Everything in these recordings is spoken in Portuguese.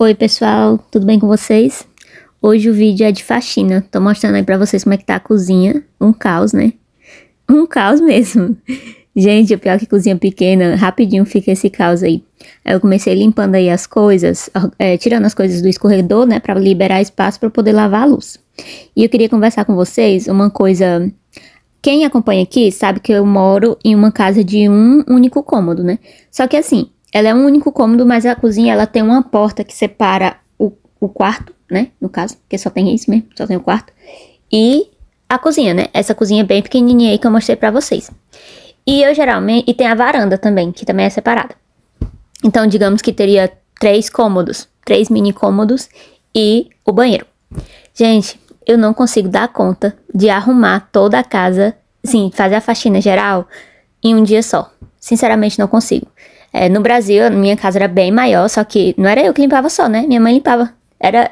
Oi pessoal, tudo bem com vocês? Hoje o vídeo é de faxina, tô mostrando aí pra vocês como é que tá a cozinha, um caos né? Um caos mesmo! Gente, o pior é que cozinha pequena, rapidinho fica esse caos aí. Aí eu comecei limpando aí as coisas, é, tirando as coisas do escorredor, né, pra liberar espaço pra poder lavar a luz. E eu queria conversar com vocês uma coisa quem acompanha aqui sabe que eu moro em uma casa de um único cômodo, né? Só que assim, ela é um único cômodo, mas a cozinha ela tem uma porta que separa o, o quarto, né? No caso, porque só tem isso mesmo, só tem o quarto. E a cozinha, né? Essa cozinha bem pequenininha aí que eu mostrei para vocês. E eu geralmente. E tem a varanda também, que também é separada. Então, digamos que teria três cômodos, três mini cômodos e o banheiro. Gente, eu não consigo dar conta de arrumar toda a casa, sim, fazer a faxina geral em um dia só. Sinceramente, não consigo. É, no Brasil, minha casa era bem maior, só que não era eu que limpava só, né? Minha mãe limpava. Era.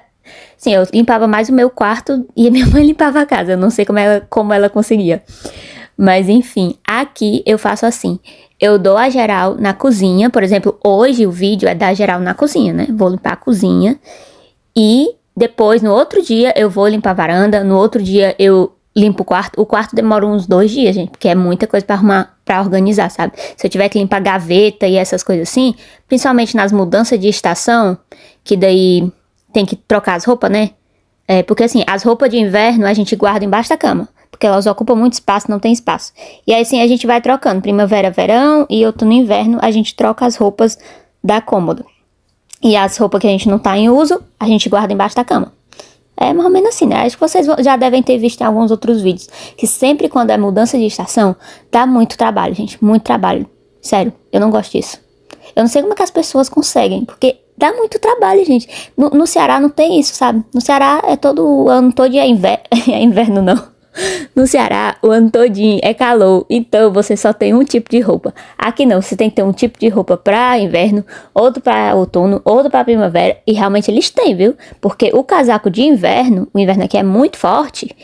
Sim, eu limpava mais o meu quarto e a minha mãe limpava a casa. Eu não sei como ela, como ela conseguia. Mas enfim, aqui eu faço assim. Eu dou a geral na cozinha, por exemplo, hoje o vídeo é da geral na cozinha, né? Vou limpar a cozinha e depois no outro dia eu vou limpar a varanda, no outro dia eu limpo o quarto. O quarto demora uns dois dias, gente, porque é muita coisa para arrumar, para organizar, sabe? Se eu tiver que limpar gaveta e essas coisas assim, principalmente nas mudanças de estação, que daí tem que trocar as roupas, né? É, porque assim, as roupas de inverno a gente guarda embaixo da cama, porque elas ocupam muito espaço, não tem espaço. E aí sim a gente vai trocando, primavera, verão e outono, inverno, a gente troca as roupas da cômoda. E as roupas que a gente não tá em uso, a gente guarda embaixo da cama. É mais ou menos assim, né? Acho que vocês já devem ter visto em alguns outros vídeos. Que sempre quando é mudança de estação, dá muito trabalho, gente. Muito trabalho. Sério, eu não gosto disso. Eu não sei como é que as pessoas conseguem, porque dá muito trabalho, gente. No, no Ceará não tem isso, sabe? No Ceará é todo ano, todo dia é inverno, é inverno não no Ceará, o ano todinho é calor, então você só tem um tipo de roupa. Aqui não, você tem que ter um tipo de roupa para inverno, outro para outono, outro para primavera, e realmente eles têm, viu? Porque o casaco de inverno, o inverno aqui é muito forte,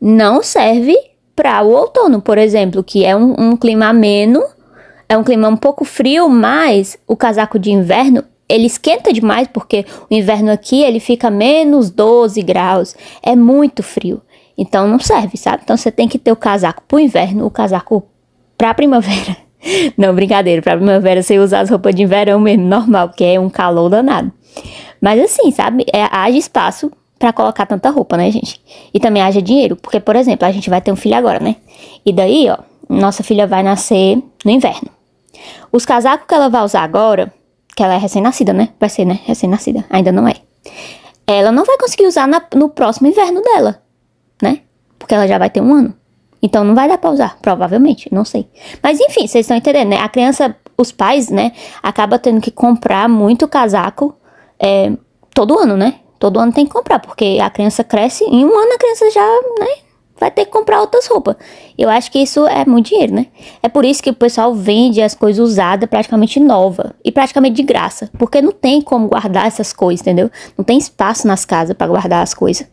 não serve para o outono, por exemplo, que é um, um clima ameno, é um clima um pouco frio, mas o casaco de inverno ele esquenta demais porque o inverno aqui ele fica menos 12 graus, é muito frio. Então não serve, sabe? Então você tem que ter o casaco pro inverno, o casaco pra primavera. Não, brincadeira, pra primavera você usar as roupas de verão mesmo, normal, porque é um calor danado. Mas assim, sabe? É, haja espaço para colocar tanta roupa, né, gente? E também haja dinheiro, porque, por exemplo, a gente vai ter um filho agora, né? E daí, ó, nossa filha vai nascer no inverno. Os casacos que ela vai usar agora, que ela é recém-nascida, né? Vai ser, né? Recém-nascida. Ainda não é. Ela não vai conseguir usar na, no próximo inverno dela né? Porque ela já vai ter um ano. Então não vai dar pra usar, provavelmente, não sei. Mas enfim, vocês estão entendendo, né? A criança, os pais, né, acaba tendo que comprar muito casaco é, todo ano, né? Todo ano tem que comprar, porque a criança cresce, em um ano a criança já, né, vai ter que comprar outras roupas. Eu acho que isso é muito dinheiro, né? É por isso que o pessoal vende as coisas usadas praticamente nova e praticamente de graça, porque não tem como guardar essas coisas, entendeu? Não tem espaço nas casas para guardar as coisas.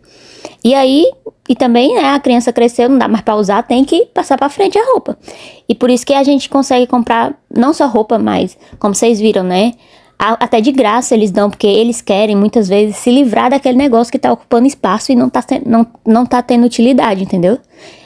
E aí, e também, né, a criança cresceu, não dá mais para usar, tem que passar para frente a roupa. E por isso que a gente consegue comprar não só roupa, mas como vocês viram, né, até de graça eles dão, porque eles querem muitas vezes se livrar daquele negócio que está ocupando espaço e não está não, não tá tendo utilidade, entendeu?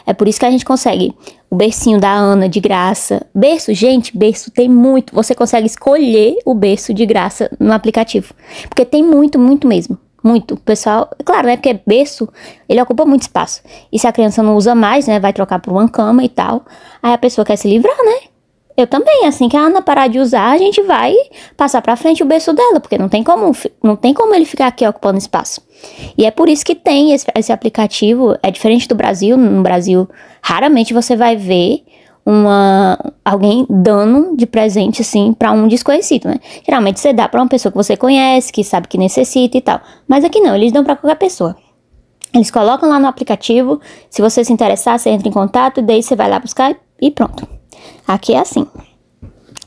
É por isso que a gente consegue o bercinho da Ana de graça. Berço, gente, berço tem muito. Você consegue escolher o berço de graça no aplicativo. Porque tem muito, muito mesmo. Muito. O pessoal, claro, né? Porque berço, ele ocupa muito espaço. E se a criança não usa mais, né? Vai trocar por uma cama e tal. Aí a pessoa quer se livrar, né? Eu também, assim que a Ana parar de usar, a gente vai passar para frente o berço dela, porque não tem como, não tem como ele ficar aqui ocupando espaço. E é por isso que tem esse, esse aplicativo, é diferente do Brasil, no Brasil raramente você vai ver uma alguém dando de presente assim para um desconhecido, né? Geralmente você dá para uma pessoa que você conhece, que sabe que necessita e tal. Mas aqui não, eles dão para qualquer pessoa. Eles colocam lá no aplicativo, se você se interessar, você entra em contato, daí você vai lá buscar e pronto. Aqui é assim.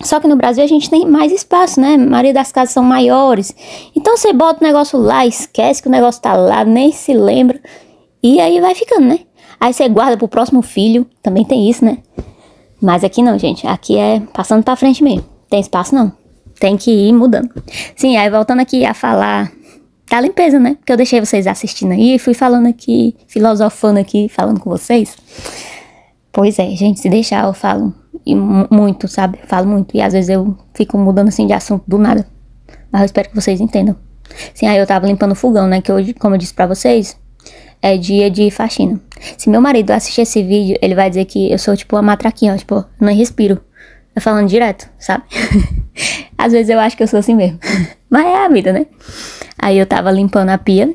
Só que no Brasil a gente tem mais espaço, né? A maioria das casas são maiores. Então você bota o negócio lá, esquece que o negócio tá lá, nem se lembra. E aí vai ficando, né? Aí você guarda pro próximo filho, também tem isso, né? Mas aqui não, gente. Aqui é passando pra frente mesmo. Tem espaço não. Tem que ir mudando. Sim, aí voltando aqui a falar da limpeza, né? Porque eu deixei vocês assistindo aí, e fui falando aqui, filosofando aqui, falando com vocês. Pois é, gente, se deixar eu falo e muito, sabe? Falo muito. E às vezes eu fico mudando assim de assunto do nada. Mas eu espero que vocês entendam. Sim, aí eu tava limpando o fogão, né? Que hoje, como eu disse pra vocês, é dia de faxina. Se meu marido assistir esse vídeo, ele vai dizer que eu sou tipo uma matraquinha, ó, tipo, não respiro. Eu falando direto, sabe? Às vezes eu acho que eu sou assim mesmo. Mas é a vida, né? Aí eu tava limpando a pia.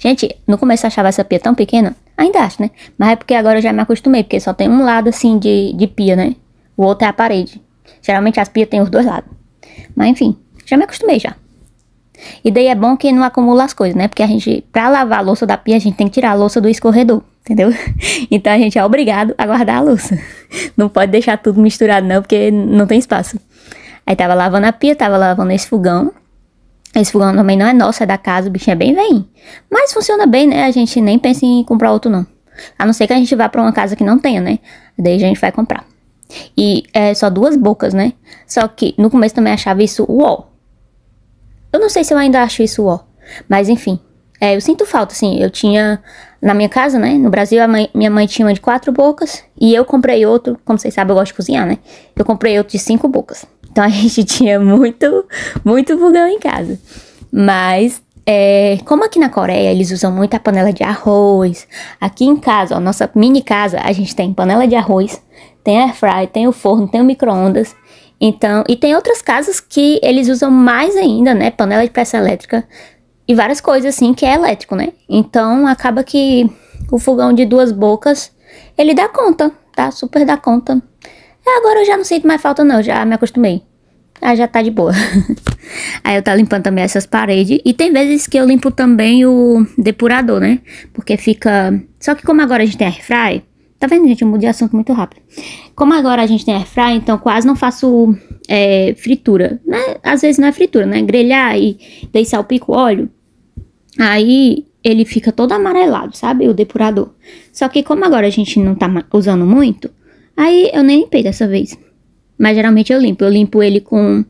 Gente, no começo eu achava essa pia tão pequena. Ainda acho, né? Mas é porque agora eu já me acostumei, porque só tem um lado assim de, de pia, né? o outro é a parede. Geralmente as pias têm os dois lados. Mas enfim, já me acostumei já. E daí é bom que não acumula as coisas, né? Porque a gente, pra lavar a louça da pia, a gente tem que tirar a louça do escorredor, entendeu? Então a gente é obrigado a guardar a louça. Não pode deixar tudo misturado, não, porque não tem espaço. Aí tava lavando a pia, tava lavando esse fogão. Esse fogão também não é nosso, é da casa, o bichinho é bem veinho. Mas funciona bem, né? A gente nem pensa em comprar outro, não. A não ser que a gente vá pra uma casa que não tenha, né? Daí a gente vai comprar. E é só duas bocas, né? Só que no começo também achava isso uó. Eu não sei se eu ainda acho isso uó. Mas enfim, é, eu sinto falta, assim. Eu tinha na minha casa, né? No Brasil, mãe, minha mãe tinha uma de quatro bocas. E eu comprei outro, como vocês sabem, eu gosto de cozinhar, né? Eu comprei outro de cinco bocas. Então a gente tinha muito, muito fogão em casa. Mas é, como aqui na Coreia eles usam muita panela de arroz, aqui em casa, ó, nossa mini casa, a gente tem panela de arroz, tem air fry, tem o forno, tem o micro-ondas. Então, e tem outras casas que eles usam mais ainda, né? Panela de pressa elétrica e várias coisas assim que é elétrico, né? Então, acaba que o fogão de duas bocas, ele dá conta, tá? Super dá conta. É, agora eu já não sinto mais falta não, já me acostumei. Ah, já tá de boa. Aí eu tá limpando também essas paredes. E tem vezes que eu limpo também o depurador, né? Porque fica... Só que como agora a gente tem air fry, Tá vendo, gente? Eu mudei de assunto muito rápido. Como agora a gente tem airfryer, então quase não faço é, fritura. Né? Às vezes não é fritura, né? Grelhar e daí salpico óleo. Aí ele fica todo amarelado, sabe? O depurador. Só que como agora a gente não tá usando muito, aí eu nem limpei dessa vez. Mas geralmente eu limpo. Eu limpo ele com,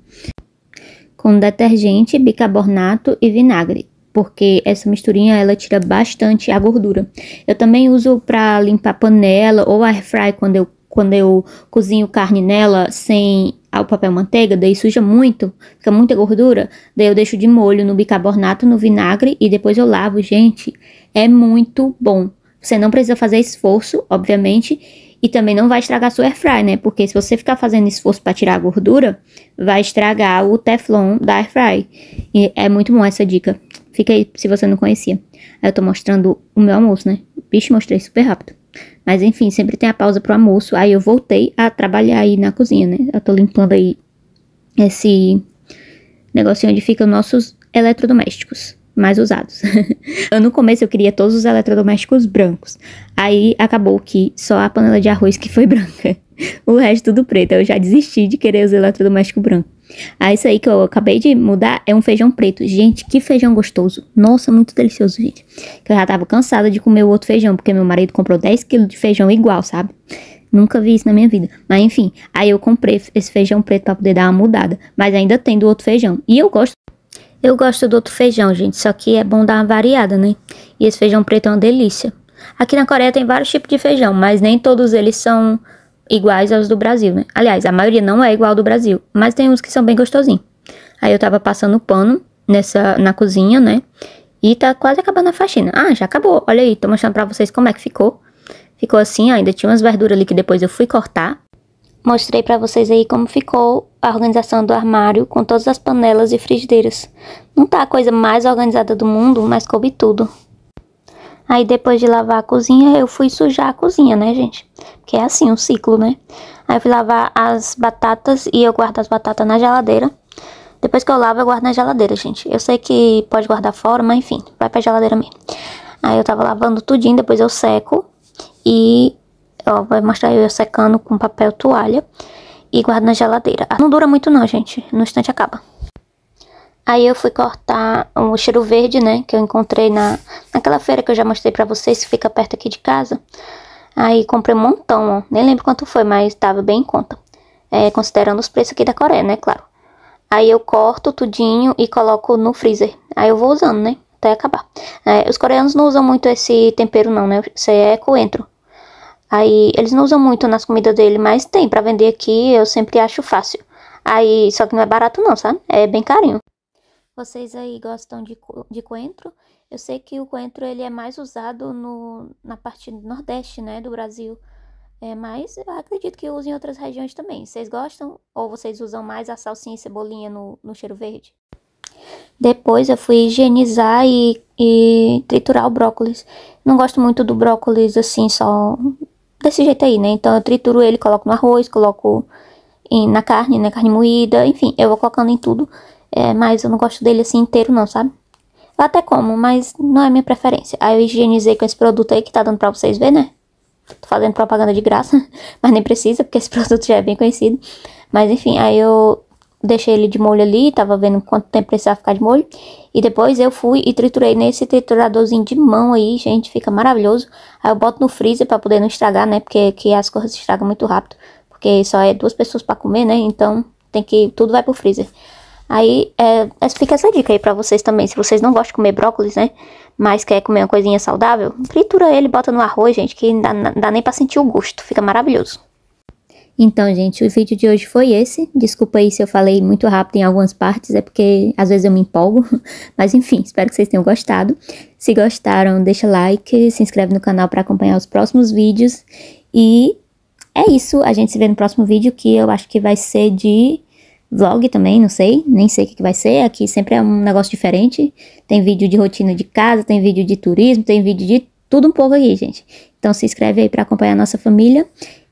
com detergente, bicarbonato e vinagre porque essa misturinha ela tira bastante a gordura. Eu também uso para limpar panela ou air fry quando eu quando eu cozinho carne nela sem o papel manteiga, daí suja muito, fica muita gordura, daí eu deixo de molho no bicarbonato, no vinagre e depois eu lavo, gente. É muito bom. Você não precisa fazer esforço, obviamente, e também não vai estragar sua airfry, né? Porque se você ficar fazendo esforço para tirar a gordura, vai estragar o teflon da airfry. E é muito bom essa dica. Fica aí se você não conhecia. Aí eu tô mostrando o meu almoço, né? Bicho, mostrei super rápido. Mas enfim, sempre tem a pausa pro almoço. Aí eu voltei a trabalhar aí na cozinha, né? Eu tô limpando aí esse negocinho onde ficam nossos eletrodomésticos mais usados. no começo eu queria todos os eletrodomésticos brancos. Aí acabou que só a panela de arroz que foi branca. O resto tudo preto. Eu já desisti de querer os eletrodomésticos brancos. Aí ah, isso aí que eu acabei de mudar é um feijão preto. Gente, que feijão gostoso. Nossa, muito delicioso, gente. Que eu já tava cansada de comer o outro feijão, porque meu marido comprou 10 quilos de feijão igual, sabe? Nunca vi isso na minha vida. Mas enfim, aí eu comprei esse feijão preto para poder dar uma mudada. Mas ainda tem do outro feijão. E eu gosto eu gosto do outro feijão, gente, só que é bom dar uma variada, né? E esse feijão preto é uma delícia. Aqui na Coreia tem vários tipos de feijão, mas nem todos eles são iguais aos do Brasil, né? Aliás, a maioria não é igual ao do Brasil, mas tem uns que são bem gostosinhos. Aí eu tava passando pano nessa na cozinha, né? E tá quase acabando a faxina. Ah, já acabou. Olha aí, tô mostrando pra vocês como é que ficou. Ficou assim, ó, ainda tinha umas verduras ali que depois eu fui cortar. Mostrei para vocês aí como ficou a organização do armário com todas as panelas e frigideiras. Não tá a coisa mais organizada do mundo, mas coube tudo. Aí depois de lavar a cozinha, eu fui sujar a cozinha, né, gente? Porque é assim, um ciclo, né? Aí eu fui lavar as batatas e eu guardo as batatas na geladeira. Depois que eu lavo, eu guardo na geladeira, gente. Eu sei que pode guardar fora, mas enfim, vai pra geladeira mesmo. Aí eu tava lavando tudinho, depois eu seco e ó, vai mostrar eu secando com papel toalha e guardo na geladeira. Ah, não dura muito não, gente, no instante acaba. Aí eu fui cortar o um cheiro verde, né, que eu encontrei na, naquela feira que eu já mostrei pra vocês, que fica perto aqui de casa. Aí comprei um montão, ó, nem lembro quanto foi, mas tava bem em conta. É, considerando os preços aqui da Coreia, né, claro. Aí eu corto tudinho e coloco no freezer. Aí eu vou usando, né, até acabar. É, os coreanos não usam muito esse tempero não, né, isso é coentro. Aí eles não usam muito nas comidas dele, mas tem para vender aqui, eu sempre acho fácil. Aí, só que não é barato não, sabe? É bem carinho. Vocês aí gostam de, de coentro? Eu sei que o coentro ele é mais usado no, na parte nordeste, né, do Brasil. É, mas eu acredito que usem em outras regiões também. Vocês gostam? Ou vocês usam mais a salsinha e cebolinha no, no cheiro verde? Depois eu fui higienizar e, e triturar o brócolis. Não gosto muito do brócolis assim, só desse jeito aí, né? Então eu trituro ele, coloco no arroz, coloco em, na carne, né? carne moída, enfim, eu vou colocando em tudo. É, mas eu não gosto dele assim inteiro não, sabe? Eu até como, mas não é minha preferência. Aí eu higienizei com esse produto aí que tá dando pra vocês ver, né? Tô fazendo propaganda de graça, mas nem precisa, porque esse produto já é bem conhecido. Mas enfim, aí eu deixei ele de molho ali, tava vendo quanto tempo precisava ficar de molho. E depois eu fui e triturei nesse trituradorzinho de mão aí, gente, fica maravilhoso. Aí eu boto no freezer pra poder não estragar, né, porque que as coisas estragam muito rápido. Porque só é duas pessoas pra comer, né, então tem que, tudo vai pro freezer. Aí, é, fica essa dica aí pra vocês também, se vocês não gostam de comer brócolis, né, mas quer comer uma coisinha saudável, tritura ele, bota no arroz, gente, que não dá, não dá nem pra sentir o gosto, fica maravilhoso. Então, gente, o vídeo de hoje foi esse. Desculpa aí se eu falei muito rápido em algumas partes, é porque às vezes eu me empolgo. Mas enfim, espero que vocês tenham gostado. Se gostaram, deixa like, se inscreve no canal para acompanhar os próximos vídeos. E é isso, a gente se vê no próximo vídeo que eu acho que vai ser de vlog também, não sei, nem sei o que, vai ser, aqui sempre é um negócio diferente, tem vídeo de rotina de casa, tem vídeo de turismo, tem vídeo de tudo um pouco aqui, gente. Então se inscreve aí para acompanhar a nossa família